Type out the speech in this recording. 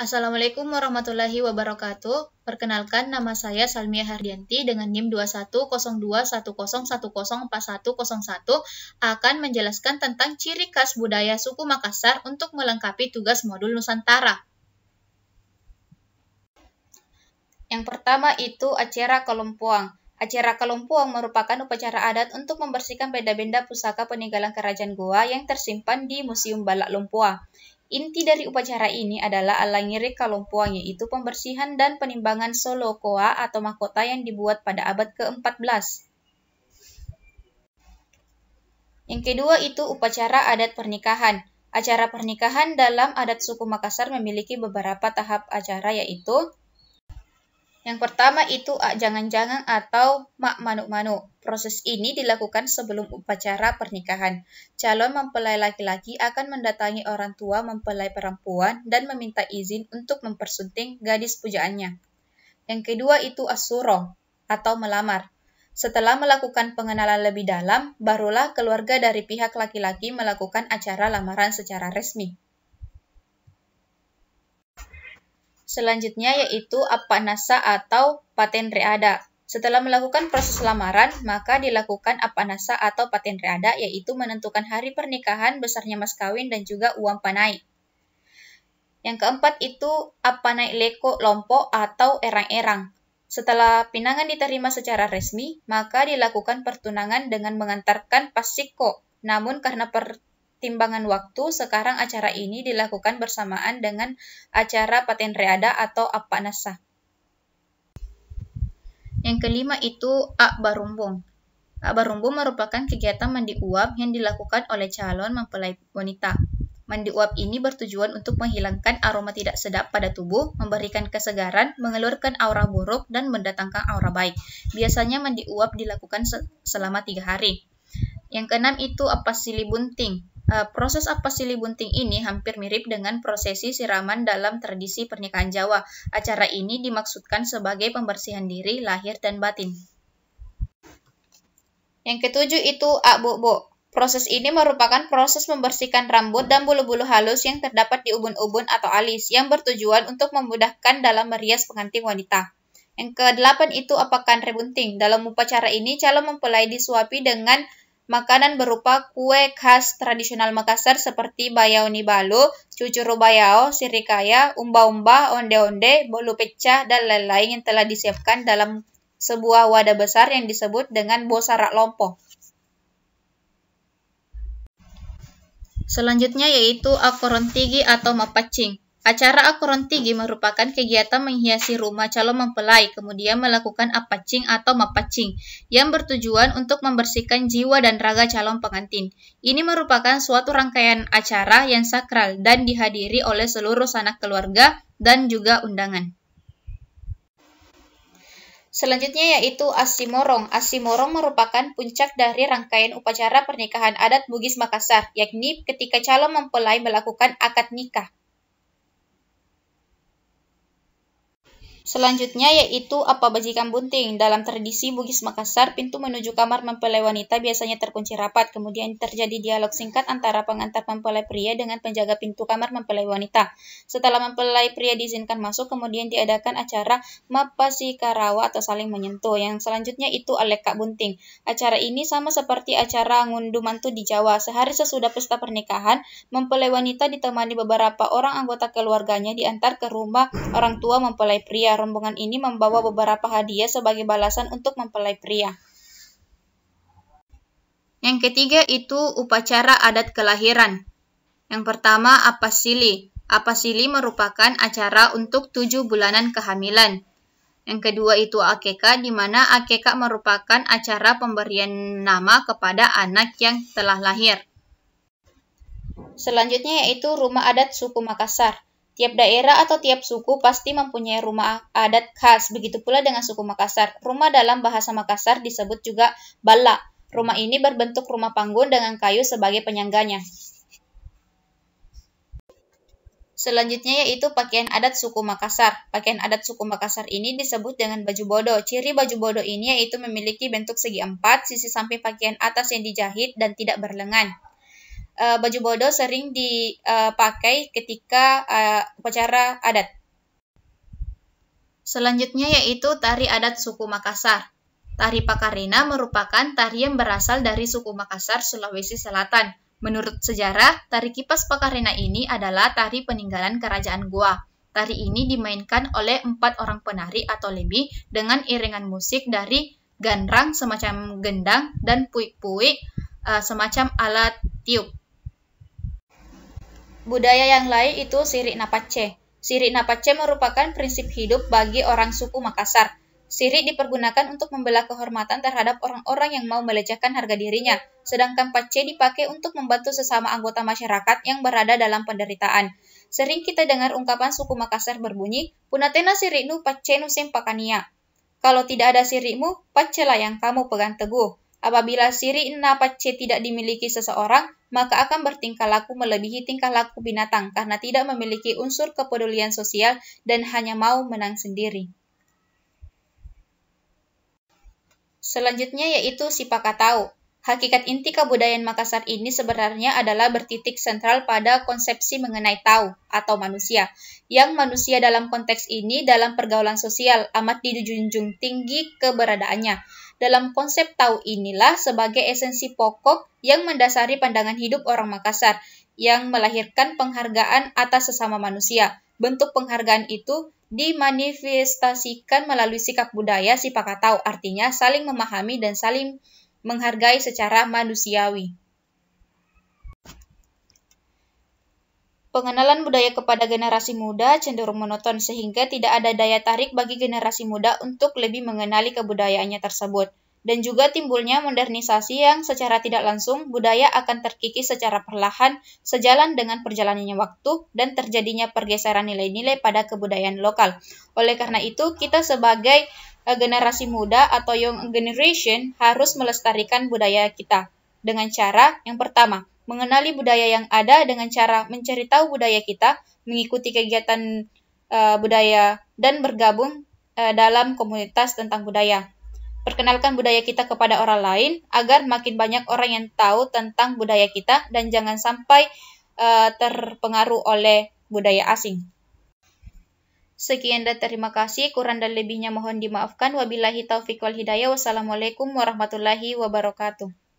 Assalamualaikum warahmatullahi wabarakatuh. Perkenalkan nama saya Salmia Hardianti dengan NIM 210210104101 akan menjelaskan tentang ciri khas budaya suku Makassar untuk melengkapi tugas modul Nusantara. Yang pertama itu acara kelompuang. Acara kelompuang merupakan upacara adat untuk membersihkan benda-benda pusaka peninggalan kerajaan Goa yang tersimpan di Museum Balak Lompoa. Inti dari upacara ini adalah alangiri kalumpuang yaitu pembersihan dan penimbangan solokoa atau mahkota yang dibuat pada abad ke-14. Yang kedua itu upacara adat pernikahan. Acara pernikahan dalam adat suku Makassar memiliki beberapa tahap acara yaitu yang pertama itu jangan-jangan atau mak manuk-manuk. Proses ini dilakukan sebelum upacara pernikahan. Calon mempelai laki-laki akan mendatangi orang tua mempelai perempuan dan meminta izin untuk mempersunting gadis pujaannya. Yang kedua itu asuro atau melamar. Setelah melakukan pengenalan lebih dalam, barulah keluarga dari pihak laki-laki melakukan acara lamaran secara resmi. Selanjutnya yaitu apanasa atau paten reada. Setelah melakukan proses lamaran, maka dilakukan apanasa atau paten reada, yaitu menentukan hari pernikahan, besarnya mas kawin, dan juga uang panai. Yang keempat itu apanai leko lompo atau erang-erang. Setelah pinangan diterima secara resmi, maka dilakukan pertunangan dengan mengantarkan pasiko. Namun karena per timbangan waktu, sekarang acara ini dilakukan bersamaan dengan acara paten reada atau Apa apanasa. Yang kelima itu akbarumbung. Akbarumbung merupakan kegiatan mandi uap yang dilakukan oleh calon mempelai wanita. Mandi uap ini bertujuan untuk menghilangkan aroma tidak sedap pada tubuh, memberikan kesegaran, mengeluarkan aura buruk, dan mendatangkan aura baik. Biasanya mandi uap dilakukan selama tiga hari. Yang keenam itu apa silibunting. Eh, proses apa sili bunting ini hampir mirip dengan prosesi siraman dalam tradisi pernikahan Jawa. Acara ini dimaksudkan sebagai pembersihan diri lahir dan batin. Yang ketujuh itu akbobo. Proses ini merupakan proses membersihkan rambut dan bulu-bulu halus yang terdapat di ubun-ubun atau alis yang bertujuan untuk memudahkan dalam merias pengantin wanita. Yang kedelapan itu apakan rebunting. Dalam upacara ini, calon mempelai disuapi dengan makanan berupa kue khas tradisional Makassar seperti bayau nibalu, cucuru bayau, sirikaya, umba-umba, onde-onde, bolu pecah, dan lain-lain yang telah disiapkan dalam sebuah wadah besar yang disebut dengan bosarak lompong. Selanjutnya yaitu akoron tigi atau mapacing. Acara tinggi merupakan kegiatan menghiasi rumah calon mempelai, kemudian melakukan apacing atau mapacing, yang bertujuan untuk membersihkan jiwa dan raga calon pengantin. Ini merupakan suatu rangkaian acara yang sakral dan dihadiri oleh seluruh sanak keluarga dan juga undangan. Selanjutnya yaitu Asimorong. Asimorong merupakan puncak dari rangkaian upacara pernikahan adat Bugis Makassar, yakni ketika calon mempelai melakukan akad nikah. Selanjutnya yaitu apa bajikan bunting. Dalam tradisi Bugis Makassar, pintu menuju kamar mempelai wanita biasanya terkunci rapat. Kemudian terjadi dialog singkat antara pengantar mempelai pria dengan penjaga pintu kamar mempelai wanita. Setelah mempelai pria diizinkan masuk, kemudian diadakan acara mapasi karawa atau saling menyentuh. Yang selanjutnya itu alekak bunting. Acara ini sama seperti acara ngunduh mantu di Jawa. Sehari sesudah pesta pernikahan, mempelai wanita ditemani beberapa orang anggota keluarganya diantar ke rumah orang tua mempelai pria rombongan ini membawa beberapa hadiah sebagai balasan untuk mempelai pria. Yang ketiga itu upacara adat kelahiran. Yang pertama, apasili. Apasili merupakan acara untuk tujuh bulanan kehamilan. Yang kedua itu akeka, di mana akeka merupakan acara pemberian nama kepada anak yang telah lahir. Selanjutnya yaitu rumah adat suku Makassar. Tiap daerah atau tiap suku pasti mempunyai rumah adat khas, begitu pula dengan suku Makassar. Rumah dalam bahasa Makassar disebut juga bala. Rumah ini berbentuk rumah panggung dengan kayu sebagai penyangganya. Selanjutnya yaitu pakaian adat suku Makassar. Pakaian adat suku Makassar ini disebut dengan baju bodoh. Ciri baju bodoh ini yaitu memiliki bentuk segi empat, sisi samping pakaian atas yang dijahit dan tidak berlengan uh, baju bodoh sering dipakai ketika uh, upacara adat. Selanjutnya yaitu tari adat suku Makassar. Tari Pakarina merupakan tari yang berasal dari suku Makassar, Sulawesi Selatan. Menurut sejarah, tari kipas Pakarina ini adalah tari peninggalan kerajaan gua. Tari ini dimainkan oleh empat orang penari atau lebih dengan iringan musik dari ganrang semacam gendang dan puik-puik eh, semacam alat tiup budaya yang lain itu Sirik Napace. Sirik Napace merupakan prinsip hidup bagi orang suku Makassar. Sirik dipergunakan untuk membela kehormatan terhadap orang-orang yang mau melecehkan harga dirinya, sedangkan pace dipakai untuk membantu sesama anggota masyarakat yang berada dalam penderitaan. Sering kita dengar ungkapan suku Makassar berbunyi, Punatena Sirik Nu siriknu Nu sempakania. Kalau tidak ada sirikmu, pacelah yang kamu pegang teguh. Apabila sirik na tidak dimiliki seseorang, maka akan bertingkah laku melebihi tingkah laku binatang karena tidak memiliki unsur kepedulian sosial dan hanya mau menang sendiri. Selanjutnya yaitu si tahu. Hakikat inti kebudayaan Makassar ini sebenarnya adalah bertitik sentral pada konsepsi mengenai tahu atau manusia, yang manusia dalam konteks ini dalam pergaulan sosial amat dijunjung tinggi keberadaannya dalam konsep tau inilah sebagai esensi pokok yang mendasari pandangan hidup orang Makassar yang melahirkan penghargaan atas sesama manusia. Bentuk penghargaan itu dimanifestasikan melalui sikap budaya si pakatau, artinya saling memahami dan saling menghargai secara manusiawi. Pengenalan budaya kepada generasi muda cenderung monoton sehingga tidak ada daya tarik bagi generasi muda untuk lebih mengenali kebudayaannya tersebut. Dan juga timbulnya modernisasi yang secara tidak langsung budaya akan terkikis secara perlahan sejalan dengan perjalanannya waktu dan terjadinya pergeseran nilai-nilai pada kebudayaan lokal. Oleh karena itu, kita sebagai eh, generasi muda atau young generation harus melestarikan budaya kita dengan cara yang pertama, mengenali budaya yang ada dengan cara mencari tahu budaya kita, mengikuti kegiatan uh, budaya, dan bergabung uh, dalam komunitas tentang budaya. Perkenalkan budaya kita kepada orang lain agar makin banyak orang yang tahu tentang budaya kita dan jangan sampai uh, terpengaruh oleh budaya asing. Sekian dan terima kasih. Kurang dan lebihnya mohon dimaafkan. Wabillahi taufiq wal hidayah. Wassalamualaikum warahmatullahi wabarakatuh.